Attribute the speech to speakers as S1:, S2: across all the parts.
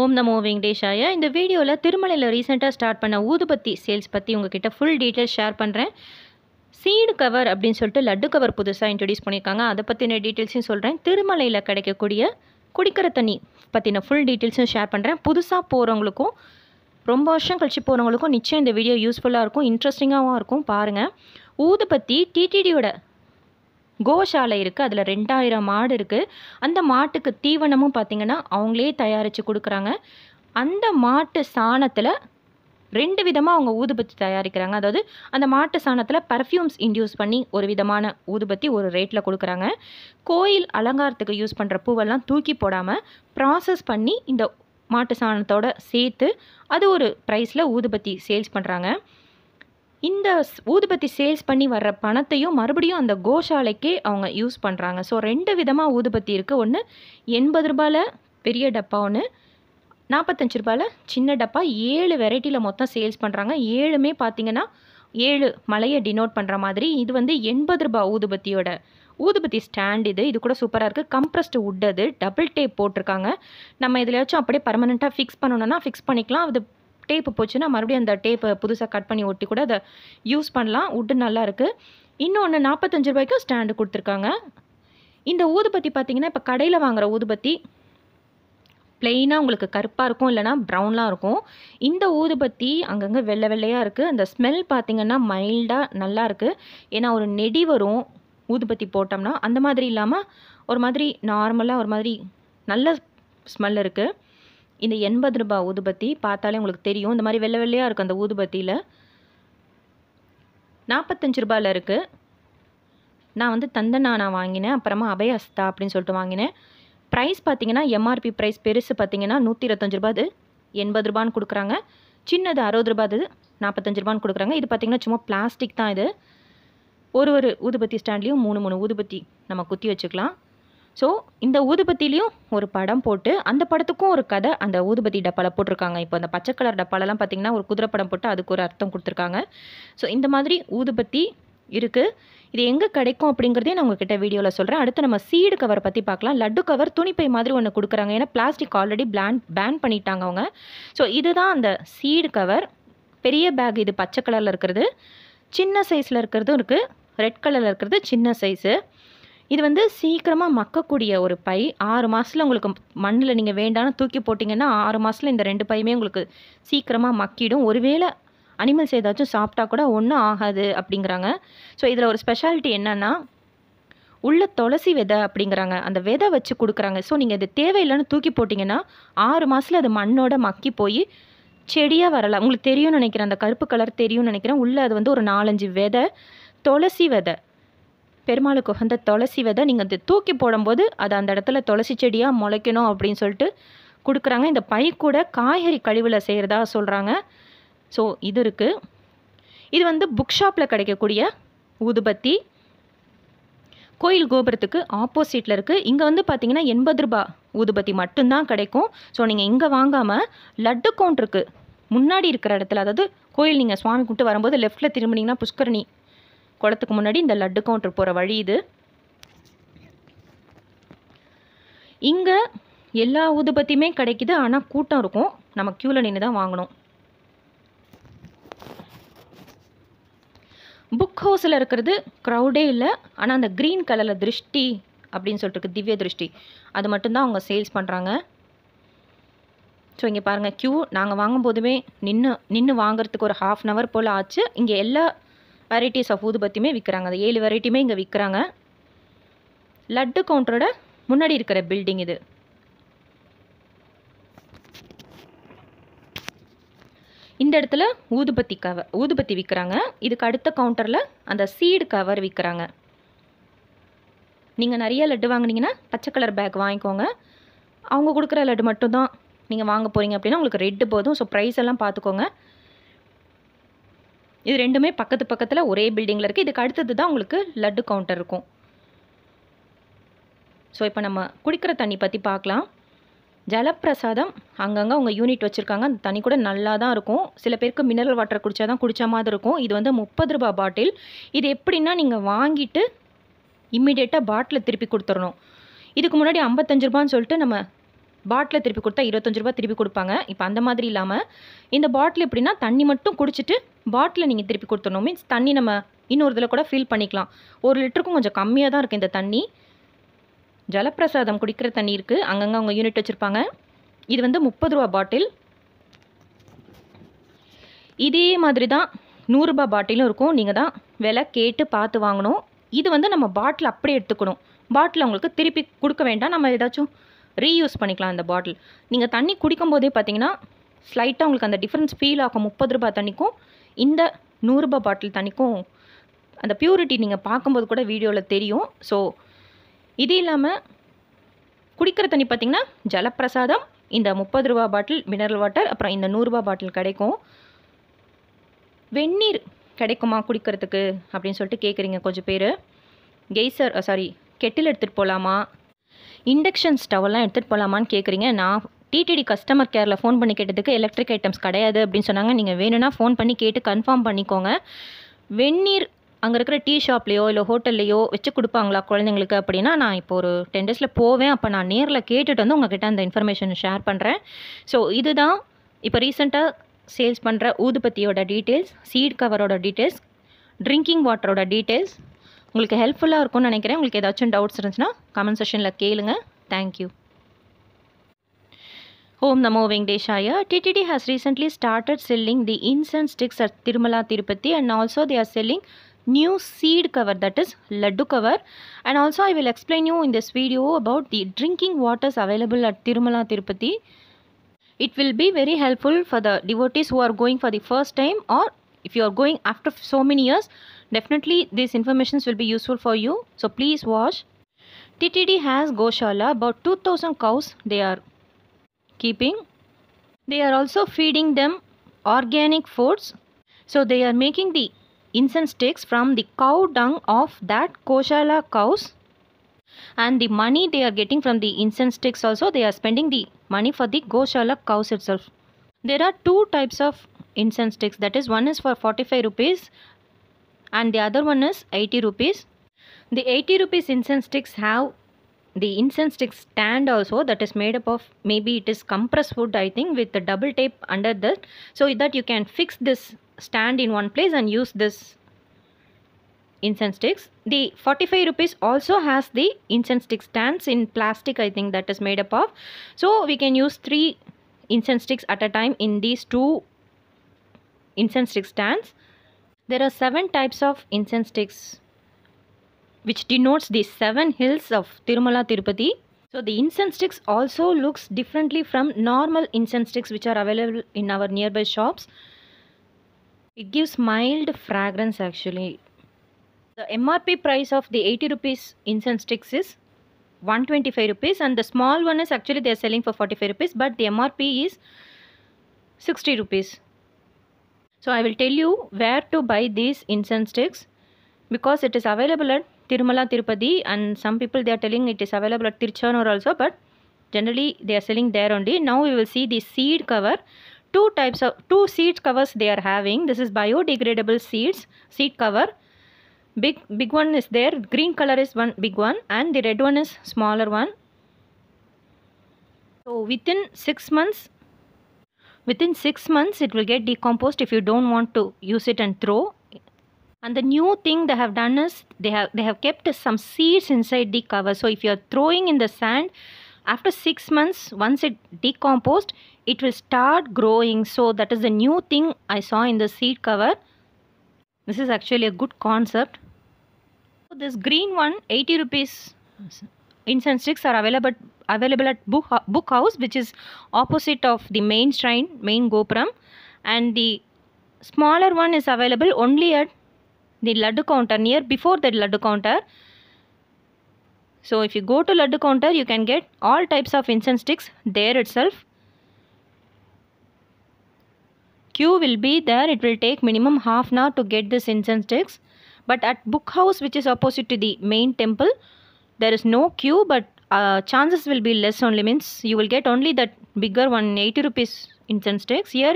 S1: ஓம் நமோ வெங்கடேஷாயா இந்த வீடியோவில் திருமலையில் ரீசெண்டாக ஸ்டார்ட் பண்ண ஊதுபத்தி சேல்ஸ் பற்றி உங்ககிட்ட ஃபுல் டீட்டெயில்ஸ் ஷேர் பண்ணுறேன் சீடு கவர் அப்படின்னு சொல்லிட்டு லட்டு கவர் புதுசாக இன்ட்ரடியூஸ் பண்ணியிருக்காங்க அதை பற்றின டீட்டெயில்ஸையும் சொல்கிறேன் திருமலையில் கிடைக்கக்கூடிய குடிக்கிற தண்ணி பற்றின ஃபுல் டீட்டெயில்ஸும் ஷேர் பண்ணுறேன் புதுசாக போகிறவங்களுக்கும் ரொம்ப வருஷம் கழிச்சு போகிறவங்களுக்கும் நிச்சயம் இந்த வீடியோ யூஸ்ஃபுல்லாக இருக்கும் இன்ட்ரெஸ்டிங்காகவும் இருக்கும் பாருங்கள் ஊதுபத்தி டிடிடியோட கோஷாலை இருக்குது அதில் ரெண்டாயிரம் மாடு இருக்குது அந்த மாட்டுக்கு தீவனமும் பார்த்திங்கன்னா அவங்களே தயாரித்து கொடுக்குறாங்க அந்த மாட்டு சாணத்தில் ரெண்டு விதமாக அவங்க ஊதுபத்தி தயாரிக்கிறாங்க அதாவது அந்த மாட்டு சாணத்தில் பர்ஃப்யூம்ஸ் இன்டியூஸ் பண்ணி ஒரு விதமான ஊதுபத்தி ஒரு ரேட்டில் கொடுக்குறாங்க கோயில் அலங்காரத்துக்கு யூஸ் பண்ணுற பூவெல்லாம் தூக்கி போடாமல் ப்ராசஸ் பண்ணி இந்த மாட்டு சாணத்தோடு சேர்த்து அது ஒரு ப்ரைஸில் ஊதுபத்தி சேல்ஸ் பண்ணுறாங்க இந்த ஊதுபத்தி சேல்ஸ் பண்ணி வர்ற பணத்தையும் மறுபடியும் அந்த கோஷாலைக்கே அவங்க யூஸ் பண்ணுறாங்க ஸோ ரெண்டு விதமாக ஊதுபத்தி இருக்குது ஒன்று எண்பது ரூபாயில் பெரிய டப்பா ஒன்று நாற்பத்தஞ்சு ரூபாயில் சின்ன டப்பா ஏழு வெரைட்டியில் மொத்தம் சேல்ஸ் பண்ணுறாங்க ஏழுமே பார்த்திங்கன்னா ஏழு மலையை டினோட் பண்ணுற மாதிரி இது வந்து எண்பது ரூபா ஊதுபத்தியோட ஊதுபத்தி ஸ்டாண்ட் இது இது கூட சூப்பராக இருக்குது கம்ப்ரஸ்டு உட் அது டபுள் டேப் போட்டிருக்காங்க நம்ம எதுலையாச்சும் அப்படியே பர்மனெண்ட்டாக ஃபிக்ஸ் பண்ணணுன்னா ஃபிக்ஸ் பண்ணிக்கலாம் அது டேப்பு போச்சுன்னா மறுபடியும் அந்த டேப்பை புதுசாக கட் பண்ணி ஒட்டி கூட அதை யூஸ் பண்ணலாம் உட்டு நல்லா இருக்குது இன்னொன்று நாற்பத்தஞ்சு ரூபாய்க்கும் ஸ்டாண்டு கொடுத்துருக்காங்க இந்த ஊதுபத்தி பார்த்திங்கன்னா இப்போ கடையில் வாங்குகிற ஊதுபத்தி பிளெயினாக உங்களுக்கு கருப்பாக இருக்கும் இல்லைனா ப்ரௌன்லாம் இருக்கும் இந்த ஊதுபத்தி அங்கங்கே வெள்ளை வெள்ளையாக இருக்குது அந்த ஸ்மெல் பார்த்திங்கன்னா மைல்டாக நல்லா இருக்குது ஏன்னா ஒரு நெடி வரும் ஊதுபத்தி போட்டோம்னா அந்த மாதிரி இல்லாமல் ஒரு மாதிரி நார்மலாக ஒரு மாதிரி நல்ல ஸ்மெல் இருக்குது இந்த எண்பது ரூபாய் ஊதுபத்தி பார்த்தாலே உங்களுக்கு தெரியும் இந்த மாதிரி வெள்ளை வெள்ளையாக இருக்குது அந்த ஊதுபத்தியில் நாற்பத்தஞ்சு ரூபாயில் இருக்குது நான் வந்து தந்தநானா வாங்கினேன் அப்புறமா அபயஸ்தா அப்படின்னு சொல்லிட்டு வாங்கினேன் ப்ரைஸ் பார்த்தீங்கன்னா எம்ஆர்பி ப்ரைஸ் பெருசு பார்த்தீங்கன்னா நூற்றி இருபத்தஞ்சு ரூபா அது எண்பது ரூபான்னு கொடுக்குறாங்க சின்னது அறுபது ரூபா அது நாற்பத்தஞ்சு ரூபான்னு கொடுக்குறாங்க இது பார்த்திங்கன்னா சும்மா பிளாஸ்டிக் தான் இது ஒரு ஒரு ஊதுபத்தி ஸ்டாண்ட்லேயும் மூணு மூணு ஊதுபத்தி நம்ம குத்தி வச்சுக்கலாம் ஸோ இந்த ஊதுபத்திலையும் ஒரு படம் போட்டு அந்த படத்துக்கும் ஒரு கதை அந்த ஊதுபத்தி டப்பாவில் போட்டிருக்காங்க இப்போ அந்த பச்சை கலர் டப்பாலெலாம் பார்த்திங்கன்னா ஒரு குதிரை படம் போட்டு அதுக்கு ஒரு அர்த்தம் கொடுத்துருக்காங்க ஸோ இந்த மாதிரி ஊதுபத்தி இருக்குது இது எங்கே கிடைக்கும் அப்படிங்கிறதே நான் உங்ககிட்ட வீடியோவில் சொல்கிறேன் அடுத்து நம்ம சீடு கவர் பற்றி பார்க்கலாம் லட்டு கவர் துணிப்பை மாதிரி ஒன்று கொடுக்குறாங்க ஏன்னா பிளாஸ்டிக் ஆல்ரெடி பிளான் பேன் பண்ணிட்டாங்க அவங்க ஸோ இதுதான் அந்த சீடு கவர் பெரிய பேக் இது பச்சை கலரில் இருக்கிறது சின்ன சைஸில் இருக்கிறதும் இருக்குது ரெட் கலரில் இருக்கிறது சின்ன சைஸு இது வந்து சீக்கிரமாக மக்கக்கூடிய ஒரு பை ஆறு மாதத்தில் உங்களுக்கு மண்ணில் நீங்கள் வேண்டாம்னு தூக்கி போட்டிங்கன்னா ஆறு மாதத்தில் இந்த ரெண்டு பையுமே உங்களுக்கு சீக்கிரமாக மக்கிடும் ஒருவேளை அனிமல்ஸ் ஏதாச்சும் சாப்பிட்டா கூட ஒன்றும் ஆகாது அப்படிங்கிறாங்க ஸோ இதில் ஒரு ஸ்பெஷாலிட்டி என்னென்னா உள்ள துளசி விதை அப்படிங்கிறாங்க அந்த விதை வச்சு கொடுக்குறாங்க ஸோ நீங்கள் இது தேவையில்லைன்னு தூக்கி போட்டிங்கன்னா ஆறு மாதத்தில் அது மண்ணோட மக்கி போய் செடியாக வரலாம் உங்களுக்கு தெரியும்னு நினைக்கிறேன் அந்த கருப்பு கலர் தெரியும்னு நினைக்கிறேன் உள்ளே அது வந்து ஒரு நாலஞ்சு விதை துளசி விதை பெருமாளுக்கு உகந்த துளசி விதை நீங்கள் அதை தூக்கி போடும்போது அது அந்த இடத்துல துளசி செடியாக முளைக்கணும் அப்படின்னு சொல்லிட்டு கொடுக்குறாங்க இந்த பை கூட காய்கறி கழிவில் செய்கிறதா சொல்கிறாங்க ஸோ இது இருக்குது இது வந்து புக் ஷாப்பில் கிடைக்கக்கூடிய ஊதுபத்தி கோயில் கோபுரத்துக்கு ஆப்போசிட்டில் இருக்குது இங்கே வந்து பார்த்தீங்கன்னா எண்பது ரூபா ஊதுபத்தி மட்டும்தான் கிடைக்கும் ஸோ நீங்கள் இங்கே வாங்காமல் லட்டு கவுண்ட் இருக்குது முன்னாடி இருக்கிற இடத்துல அதாவது கோயில் நீங்கள் சுவாமி கும்பிட்டு வரும்போது லெஃப்ட்டில் திரும்பினீங்கன்னா புஷ்கரணி குளத்துக்கு முன்னாடி இந்த லட்டு கவுண்டர் போகிற வழி இது இங்கே எல்லா ஊதுபத்தியுமே கிடைக்குது ஆனால் கூட்டம் இருக்கும் நம்ம க்யூவில் நின்று தான் வாங்கணும் புக் ஹவுஸில் இருக்கிறது க்ரௌடே இல்லை ஆனால் அந்த க்ரீன் கலரில் திருஷ்டி அப்படின்னு சொல்லிட்டு இருக்கு திவ்ய திருஷ்டி அது மட்டும்தான் அவங்க சேல்ஸ் பண்ணுறாங்க ஸோ இங்கே பாருங்கள் க்யூ நாங்கள் வாங்கும்போதுமே நின்று நின்று வாங்குறதுக்கு ஒரு ஹாஃப் அன் ஹவர் போல் ஆச்சு இங்கே எல்லா வெரைட்டிஸ் ஆஃப் ஊதுபத்தியுமே விற்கிறாங்க அந்த ஏழு வெரைட்டியுமே இங்கே விற்கிறாங்க லட்டு கவுண்டரோட முன்னாடி இருக்கிற பில்டிங் இது இந்த இடத்துல ஊதுபத்தி கவர் ஊதுபத்தி விற்கிறாங்க இதுக்கு அடுத்த கவுண்டரில் அந்த சீடு கவர் விற்கிறாங்க நீங்கள் நிறைய லட்டு வாங்கினீங்கன்னா பச்சை கலர் பேக் வாங்கிக்கோங்க அவங்க கொடுக்குற லட்டு மட்டும்தான் நீங்கள் வாங்க போகிறீங்க அப்படின்னா உங்களுக்கு ரெட்டு போதும் ஸோ ப்ரைஸ் எல்லாம் பார்த்துக்கோங்க இது ரெண்டுமே பக்கத்து பக்கத்தில் ஒரே பில்டிங்கில் இருக்குது இதுக்கு அடுத்தது தான் உங்களுக்கு லட்டு கவுண்டர் இருக்கும் ஸோ இப்போ நம்ம குடிக்கிற தண்ணி பற்றி பார்க்கலாம் ஜலப்பிரசாதம் அங்கங்கே அவங்க யூனிட் வச்சுருக்காங்க அந்த தண்ணி கூட நல்லா தான் இருக்கும் சில பேருக்கு மினரல் வாட்டர் குடித்தா தான் குடித்த மாதிரி இருக்கும் இது வந்து முப்பது ரூபா பாட்டில் இது எப்படின்னா நீங்கள் வாங்கிட்டு இம்மிடியேட்டாக பாட்டிலை திருப்பி கொடுத்துடணும் இதுக்கு முன்னாடி ஐம்பத்தஞ்சு ரூபான்னு சொல்லிட்டு நம்ம பாட்டில் திருப்பி கொடுத்தா இருபத்தஞ்சு ரூபா திருப்பி கொடுப்பாங்க இப்போ அந்த மாதிரி இல்லாமல் இந்த பாட்டில் எப்படின்னா தண்ணி மட்டும் குடிச்சிட்டு பாட்டில் நீங்கள் திருப்பி கொடுத்துடணும் மீன்ஸ் தண்ணி நம்ம இன்னொரு இதில் கூட ஃபில் பண்ணிக்கலாம் ஒரு லிட்டருக்கும் கொஞ்சம் கம்மியாக தான் இருக்குது இந்த தண்ணி ஜலப்பிரசாதம் குடிக்கிற தண்ணி இருக்குது அங்கங்கே அவங்க யூனிட் வச்சுருப்பாங்க இது வந்து முப்பது ரூபா பாட்டில் இதே மாதிரி தான் நூறுரூபா பாட்டிலும் இருக்கும் நீங்கள் தான் விலை கேட்டு பார்த்து வாங்கணும் இது வந்து நம்ம பாட்டில் அப்படியே எடுத்துக்கணும் பாட்டில் அவங்களுக்கு திருப்பி கொடுக்க வேண்டாம் நம்ம ஏதாச்சும் ரீயூஸ் பண்ணிக்கலாம் அந்த பாட்டில் நீங்கள் தண்ணி குடிக்கும்போதே பார்த்தீங்கன்னா ஸ்லைட்டாக உங்களுக்கு அந்த டிஃப்ரென்ஸ் ஃபீல் ஆகும் முப்பது ரூபாய் தண்ணிக்கும் இந்த நூறுரூபா பாட்டில் தண்ணிக்கும் அந்த பியூரிட்டி நீங்கள் பார்க்கும்போது கூட வீடியோவில் தெரியும் ஸோ இது இல்லாமல் குடிக்கிற தண்ணி பார்த்திங்கன்னா ஜலப்பிரசாதம் இந்த முப்பது ரூபா பாட்டில் மினரல் வாட்டர் அப்புறம் இந்த நூறுரூபா பாட்டில் கிடைக்கும் வெந்நீர் கிடைக்குமா குடிக்கிறதுக்கு அப்படின்னு சொல்லிட்டு கேட்குறீங்க கொஞ்சம் பேர் கெய்சர் சாரி கெட்டில் எடுத்துகிட்டு போகலாமா இண்டக்ஷன் ஸ்டவ்லாம் எடுத்துகிட்டு போகலாமான்னு கேட்குறீங்க நான் டிடிடி கஸ்டமர் கேரில் ஃபோன் பண்ணி கேட்டதுக்கு எலக்ட்ரிக் ஐட்டம்ஸ் கிடையாது அப்படின்னு சொன்னாங்க நீங்கள் வேணும்னா ஃபோன் பண்ணி கேட்டு கன்ஃபார்ம் பண்ணிக்கோங்க வெந்நீர் அங்கே இருக்கிற டீ ஷாப்லேயோ இல்லை ஹோட்டல்லையோ வச்சு கொடுப்பாங்களா குழந்தைங்களுக்கு அப்படின்னா நான் இப்போ ஒரு டென் டேஸில் போவேன் அப்போ நான் நேரில் கேட்டுட்டு வந்து உங்ககிட்ட அந்த இன்ஃபர்மேஷன் ஷேர் பண்ணுறேன் ஸோ இதுதான் இப்போ ரீசெண்டாக சேல்ஸ் பண்ணுற ஊதுபத்தியோட டீட்டெயில்ஸ் சீட் கவரோட டீட்டெயில்ஸ் ட்ரிங்கிங் வாட்டரோட டீட்டெயில்ஸ் உங்களுக்கு ஹெல்ப்ஃபுல்லாக இருக்கும்னு நினைக்கிறேன் உங்களுக்கு ஏதாச்சும் டவுட்ஸ் இருந்துச்சுன்னா கமெண்ட் செஷனில் கேளுங்க தேங்க்யூ ஓம் நமோ வெங்கடேஷாய TTD has recently started selling the incense sticks at Tirumala Tirupati and also they are selling new seed cover that is laddu cover and also I will explain you in this video about the drinking waters available at Tirumala Tirupati. It will be very helpful for the devotees who are going for the first time or if you are going after so many years Definitely these informations will be useful for you. So please watch. TTD has Goshala about 2000 cows they are keeping. They are also feeding them organic foods. So they are making the incense sticks from the cow dung of that Goshala cows and the money they are getting from the incense sticks also they are spending the money for the goshala cows itself there are two types of incense sticks that is one is for 45 rupees and the other one is 80 rupees. The 80 rupees incense sticks have the incense stick stand also that is made up of maybe it is compressed wood I think with the double tape under that so that you can fix this stand in one place and use this incense sticks. The 45 rupees also has the incense stick stands in plastic I think that is made up of. So we can use three incense sticks at a time in these two incense stick stands. There are seven types of incense sticks which denotes the seven hills of Tirumala Tirupati. So the incense sticks also looks differently from normal incense sticks which are available in our nearby shops. It gives mild fragrance actually. The MRP price of the 80 rupees incense sticks is 125 rupees and the small one is actually they are selling for 45 rupees but the MRP is 60 rupees. So I will tell you where to buy these incense sticks because it is available at Tirumala Tirupati and some people they are telling it is available at Tiruchanur also but generally they are selling there only. Now we will see the seed cover. Two types of two seed covers they are having. This is biodegradable seeds seed cover. Big big one is there. Green color is one big one and the red one is smaller one. So within six months Within 6 months, it will get decomposed if you don't want to use it and throw. And the new thing they have done is they have, they have kept some seeds inside the cover. So if you are throwing in the sand, after 6 months, once it decomposed, it will start growing. So that is the new thing I saw in the seed cover. This is actually a good concept. this green one, 80 rupees incense sticks are available available at book, book house which is opposite of the main shrine main gopuram and the smaller one is available only at the laddu counter near before the laddu counter so if you go to laddu counter you can get all types of incense sticks there itself queue will be there it will take minimum half an hour to get this incense sticks but at book house which is opposite to the main temple there is no queue but uh, chances will be less only means you will get only that bigger one 80 rupees incense sticks here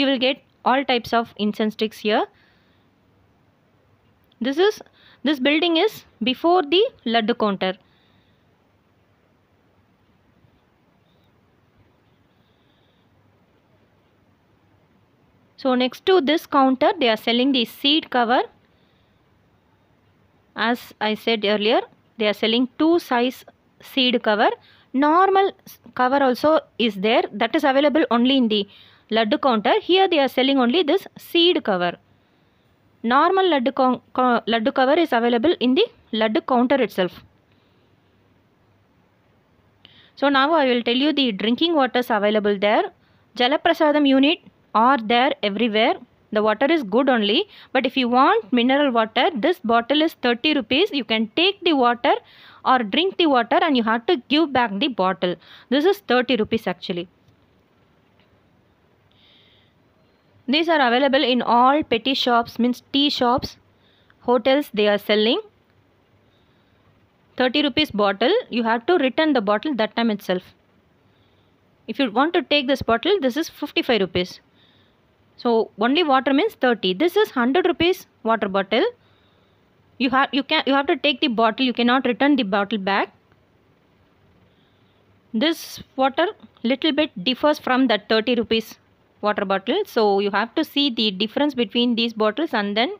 S1: you will get all types of incense sticks here this is this building is before the laddu counter so next to this counter they are selling the seed cover as i said earlier they are selling two size seed cover normal cover also is there that is available only in the laddu counter here they are selling only this seed cover normal laddu, co co laddu cover is available in the laddu counter itself so now i will tell you the drinking waters available there jalaprasadam unit are there everywhere the water is good only but if you want mineral water this bottle is 30 rupees you can take the water or drink the water and you have to give back the bottle this is 30 rupees actually these are available in all petty shops means tea shops hotels they are selling 30 rupees bottle you have to return the bottle that time itself if you want to take this bottle this is 55 rupees so only water means 30. This is 100 rupees water bottle. You have you can you have to take the bottle. You cannot return the bottle back. This water little bit differs from that 30 rupees water bottle. So you have to see the difference between these bottles and then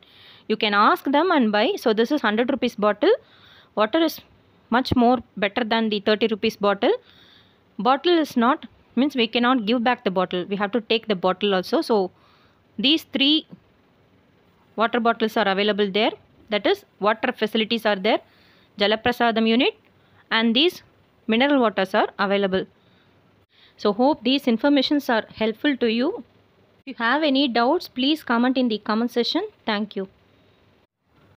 S1: you can ask them and buy. So this is 100 rupees bottle. Water is much more better than the 30 rupees bottle. Bottle is not means we cannot give back the bottle. We have to take the bottle also. So these three water bottles are available there. That is water facilities are there. Jalaprasadam unit and these mineral waters are available. So hope these informations are helpful to you. If you have any doubts, please comment in the comment section. Thank you.